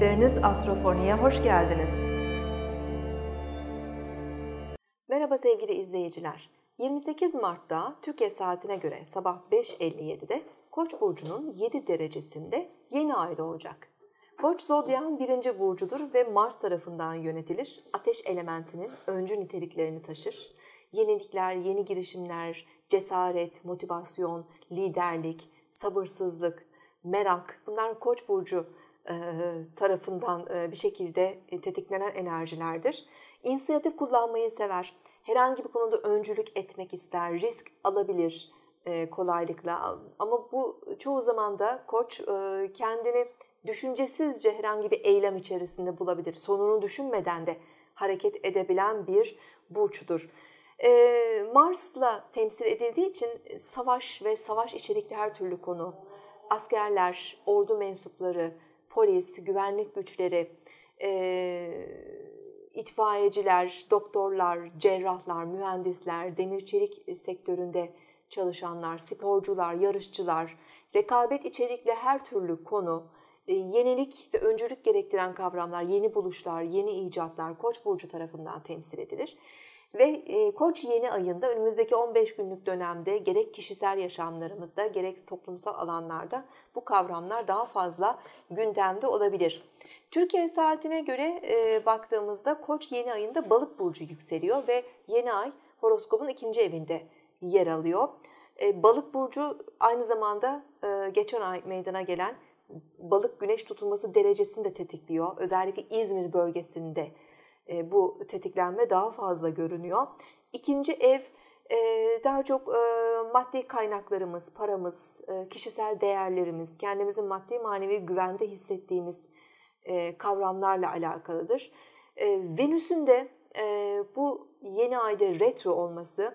rehberiniz Astrofoni'ye hoş geldiniz. Merhaba sevgili izleyiciler. 28 Mart'ta Türkiye saatine göre sabah 5.57'de Koç burcunun 7 derecesinde yeni ay doğacak. Koç zodyan birinci burcudur ve Mars tarafından yönetilir. Ateş elementinin öncü niteliklerini taşır. Yenilikler, yeni girişimler, cesaret, motivasyon, liderlik, sabırsızlık, merak bunlar Koç burcu e, tarafından e, bir şekilde e, tetiklenen enerjilerdir. İnisiyatif kullanmayı sever. Herhangi bir konuda öncülük etmek ister, risk alabilir kolaylıkla. Ama bu çoğu zaman da koç kendini düşüncesizce herhangi bir eylem içerisinde bulabilir. Sonunu düşünmeden de hareket edebilen bir burçtur. Mars'la temsil edildiği için savaş ve savaş içerikli her türlü konu, askerler, ordu mensupları, polis, güvenlik güçleri, e, itfaiyeciler, doktorlar, cerrahlar, mühendisler, demirçelik e, sektöründe çalışanlar, sporcular, yarışçılar, rekabet içerikli her türlü konu, e, yenilik ve öncülük gerektiren kavramlar, yeni buluşlar, yeni icatlar Koç burcu tarafından temsil edilir. Ve e, Koç yeni ayında önümüzdeki 15 günlük dönemde gerek kişisel yaşamlarımızda gerek toplumsal alanlarda bu kavramlar daha fazla gündemde olabilir. Türkiye saatine göre e, baktığımızda Koç yeni ayında Balık burcu yükseliyor ve yeni ay horoskopun ikinci evinde yer alıyor. E, balık burcu aynı zamanda geçen ay meydana gelen balık güneş tutulması derecesini de tetikliyor. Özellikle İzmir bölgesinde e, bu tetiklenme daha fazla görünüyor. İkinci ev e, daha çok e, maddi kaynaklarımız, paramız, kişisel değerlerimiz, kendimizin maddi manevi güvende hissettiğimiz kavramlarla alakalıdır. Venüs'ün de bu yeni ayda retro olması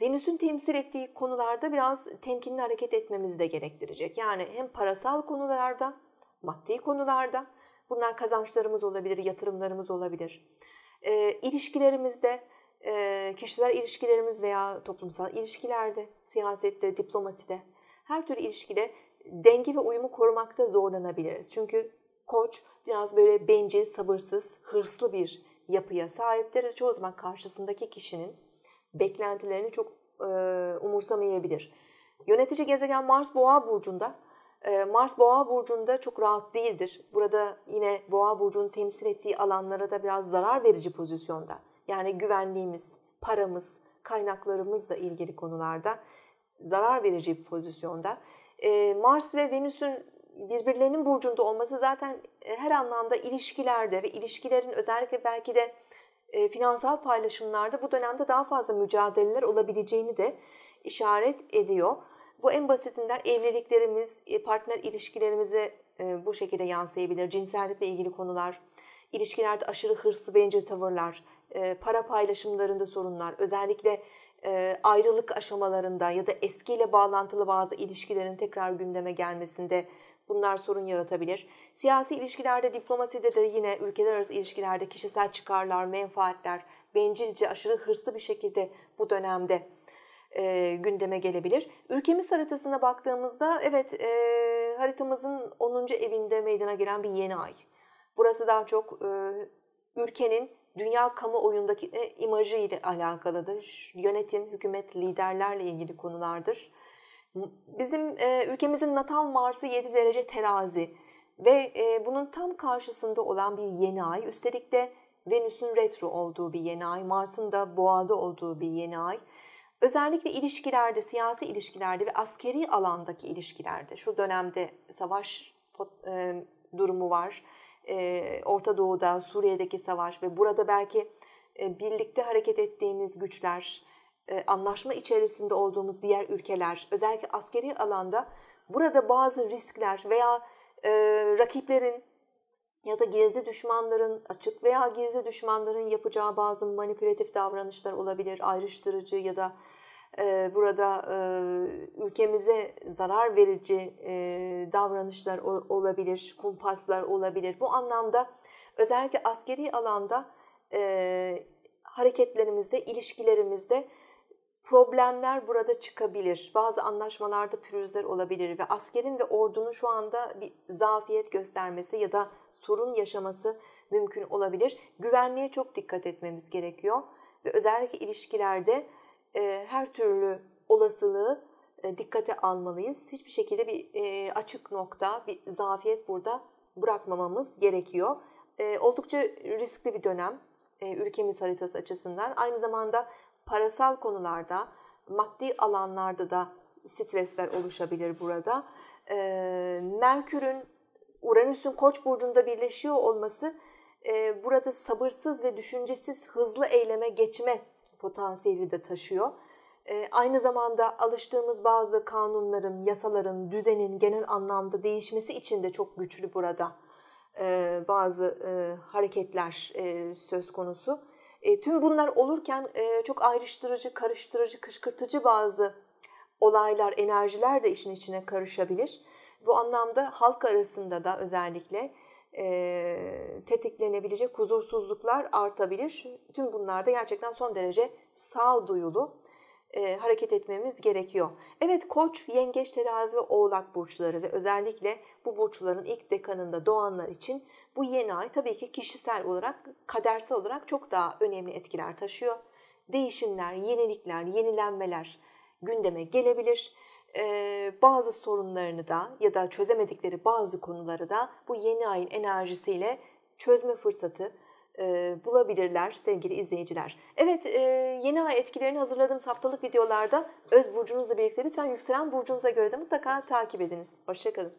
Venüs'ün temsil ettiği konularda biraz temkinli hareket etmemizi de gerektirecek. Yani hem parasal konularda, maddi konularda Bunlar kazançlarımız olabilir, yatırımlarımız olabilir. E, ilişkilerimizde, e, kişisel ilişkilerimiz veya toplumsal ilişkilerde, siyasette, diplomaside, her türlü ilişkide denge ve uyumu korumakta zorlanabiliriz. Çünkü koç biraz böyle bencil, sabırsız, hırslı bir yapıya sahiptir. Çoğu zaman karşısındaki kişinin beklentilerini çok e, umursamayabilir. Yönetici gezegen Mars Boğa burcunda ee, Mars Boğa burcunda çok rahat değildir. Burada yine Boğa burcunun temsil ettiği alanlara da biraz zarar verici pozisyonda. Yani güvenliğimiz, paramız, kaynaklarımızla ilgili konularda zarar verici bir pozisyonda. Ee, Mars ve Venüs'ün birbirlerinin burcunda olması zaten e, her anlamda ilişkilerde ve ilişkilerin özellikle belki de e, finansal paylaşımlarda bu dönemde daha fazla mücadeleler olabileceğini de işaret ediyor. Bu en basitinden evliliklerimiz, e, partner ilişkilerimize e, bu şekilde yansıyabilir. Cinsellikle ilgili konular, ilişkilerde aşırı hırslı bencil tavırlar, e, para paylaşımlarında sorunlar, özellikle ayrılık aşamalarında ya da eskiyle bağlantılı bazı ilişkilerin tekrar gündeme gelmesinde bunlar sorun yaratabilir. Siyasi ilişkilerde, diplomaside de yine ülkeler arası ilişkilerde kişisel çıkarlar, menfaatler, bencilce, aşırı hırslı bir şekilde bu dönemde e, gündeme gelebilir. Ülkemiz haritasına baktığımızda evet e, haritamızın 10. evinde meydana gelen bir yeni ay. Burası daha çok e, ülkenin dünya kamuoyundaki e, imajı ile alakalıdır. Yönetim, hükümet, liderlerle ilgili konulardır. Bizim e, ülkemizin natal Mars'ı 7 derece terazi ve e, bunun tam karşısında olan bir yeni ay. Üstelik de Venüs'ün retro olduğu bir yeni ay, Mars'ın da boğada olduğu bir yeni ay. Özellikle ilişkilerde, siyasi ilişkilerde ve askeri alandaki ilişkilerde şu dönemde savaş e, durumu var. E, Orta Doğu'da, Suriye'deki savaş ve burada belki e, birlikte hareket ettiğimiz güçler, anlaşma içerisinde olduğumuz diğer ülkeler, özellikle askeri alanda burada bazı riskler veya rakiplerin ya da gizli düşmanların, açık veya gizli düşmanların yapacağı bazı manipülatif davranışlar olabilir, ayrıştırıcı ya da e, burada e, ülkemize zarar verici e, davranışlar olabilir, kumpaslar olabilir. Bu anlamda özellikle askeri alanda e, hareketlerimizde, ilişkilerimizde problemler burada çıkabilir. Bazı anlaşmalarda pürüzler olabilir ve askerin ve ordunun şu anda bir zafiyet göstermesi ya da sorun yaşaması mümkün olabilir. Güvenliğe çok dikkat etmemiz gerekiyor ve özellikle ilişkilerde e, her türlü olasılığı e, dikkate almalıyız. Hiçbir şekilde bir e, açık nokta, bir zafiyet burada bırakmamamız gerekiyor. E, oldukça riskli bir dönem e, ülkemiz haritası açısından. Aynı zamanda parasal konularda, maddi alanlarda da stresler oluşabilir burada. E, Merkür'ün Uranüs'ün Koç burcunda birleşiyor olması e, burada sabırsız ve düşüncesiz hızlı eyleme geçme potansiyeli de taşıyor. E, aynı zamanda alıştığımız bazı kanunların, yasaların, düzenin genel anlamda değişmesi için de çok güçlü burada e, bazı e, hareketler e, söz konusu. E, tüm bunlar olurken e, çok ayrıştırıcı, karıştırıcı, kışkırtıcı bazı olaylar, enerjiler de işin içine karışabilir. Bu anlamda halk arasında da özellikle e, tetiklenebilecek huzursuzluklar artabilir. Tüm bunlar da gerçekten son derece sağduyulu e, hareket etmemiz gerekiyor. Evet koç, yengeç, terazi ve oğlak burçları ve özellikle bu burçların ilk dekanında doğanlar için bu yeni ay tabii ki kişisel olarak, kadersel olarak çok daha önemli etkiler taşıyor. Değişimler, yenilikler, yenilenmeler gündeme gelebilir. Ee, bazı sorunlarını da ya da çözemedikleri bazı konuları da bu yeni ayın enerjisiyle çözme fırsatı, e, bulabilirler sevgili izleyiciler. Evet e, yeni ay etkilerini hazırladığım haftalık videolarda öz burcunuzla birlikte lütfen yükselen burcunuza göre de mutlaka takip ediniz. Hoşçakalın.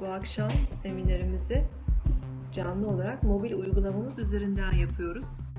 Bu akşam seminerimizi canlı olarak mobil uygulamamız üzerinden yapıyoruz.